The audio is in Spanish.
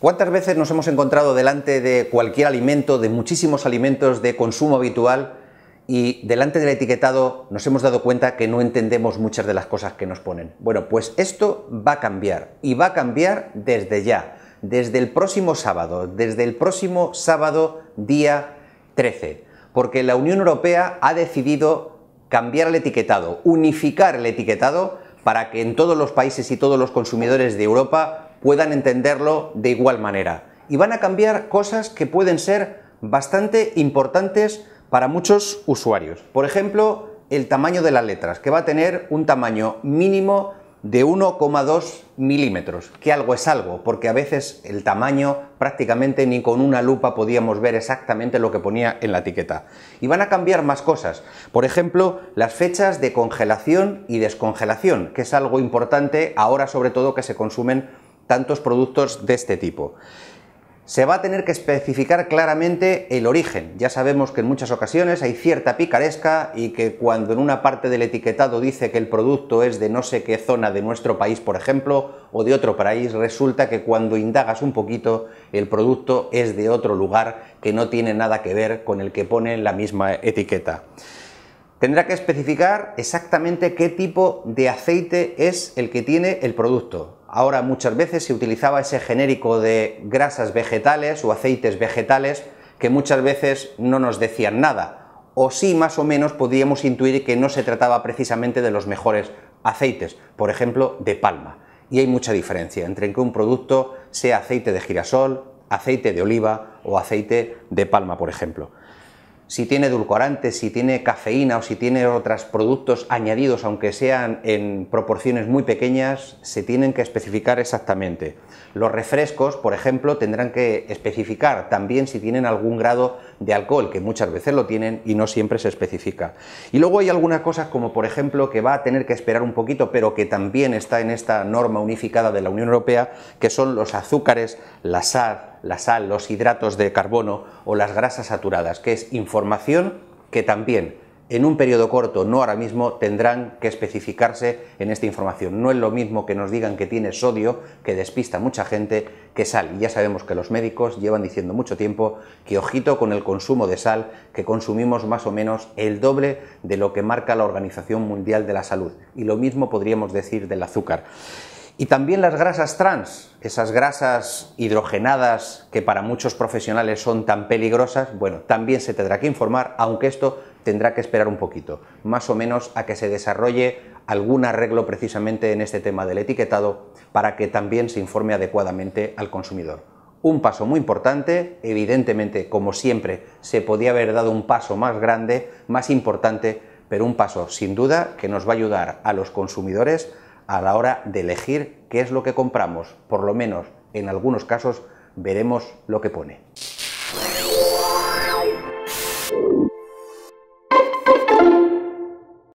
¿Cuántas veces nos hemos encontrado delante de cualquier alimento, de muchísimos alimentos de consumo habitual y delante del etiquetado nos hemos dado cuenta que no entendemos muchas de las cosas que nos ponen? Bueno, pues esto va a cambiar y va a cambiar desde ya, desde el próximo sábado, desde el próximo sábado día 13, porque la Unión Europea ha decidido cambiar el etiquetado, unificar el etiquetado para que en todos los países y todos los consumidores de Europa puedan entenderlo de igual manera. Y van a cambiar cosas que pueden ser bastante importantes para muchos usuarios. Por ejemplo, el tamaño de las letras, que va a tener un tamaño mínimo de 1,2 milímetros, que algo es algo, porque a veces el tamaño prácticamente ni con una lupa podíamos ver exactamente lo que ponía en la etiqueta. Y van a cambiar más cosas, por ejemplo, las fechas de congelación y descongelación, que es algo importante ahora sobre todo que se consumen tantos productos de este tipo. Se va a tener que especificar claramente el origen. Ya sabemos que en muchas ocasiones hay cierta picaresca y que cuando en una parte del etiquetado dice que el producto es de no sé qué zona de nuestro país, por ejemplo, o de otro país, resulta que cuando indagas un poquito el producto es de otro lugar que no tiene nada que ver con el que pone la misma etiqueta. Tendrá que especificar exactamente qué tipo de aceite es el que tiene el producto. Ahora muchas veces se utilizaba ese genérico de grasas vegetales o aceites vegetales que muchas veces no nos decían nada. O sí, más o menos podíamos intuir que no se trataba precisamente de los mejores aceites, por ejemplo, de palma. Y hay mucha diferencia entre que un producto sea aceite de girasol, aceite de oliva o aceite de palma, por ejemplo si tiene edulcorantes, si tiene cafeína o si tiene otros productos añadidos, aunque sean en proporciones muy pequeñas, se tienen que especificar exactamente. Los refrescos, por ejemplo, tendrán que especificar también si tienen algún grado de alcohol, que muchas veces lo tienen y no siempre se especifica. Y luego hay algunas cosas como, por ejemplo, que va a tener que esperar un poquito, pero que también está en esta norma unificada de la Unión Europea, que son los azúcares, la sal, la sal, los hidratos de carbono o las grasas saturadas, que es información que también en un periodo corto, no ahora mismo, tendrán que especificarse en esta información. No es lo mismo que nos digan que tiene sodio, que despista a mucha gente, que sal. Y ya sabemos que los médicos llevan diciendo mucho tiempo que ojito con el consumo de sal, que consumimos más o menos el doble de lo que marca la Organización Mundial de la Salud. Y lo mismo podríamos decir del azúcar. Y también las grasas trans, esas grasas hidrogenadas que para muchos profesionales son tan peligrosas, bueno, también se tendrá que informar, aunque esto tendrá que esperar un poquito, más o menos a que se desarrolle algún arreglo precisamente en este tema del etiquetado para que también se informe adecuadamente al consumidor. Un paso muy importante, evidentemente, como siempre, se podía haber dado un paso más grande, más importante, pero un paso sin duda que nos va a ayudar a los consumidores a la hora de elegir qué es lo que compramos. Por lo menos en algunos casos veremos lo que pone.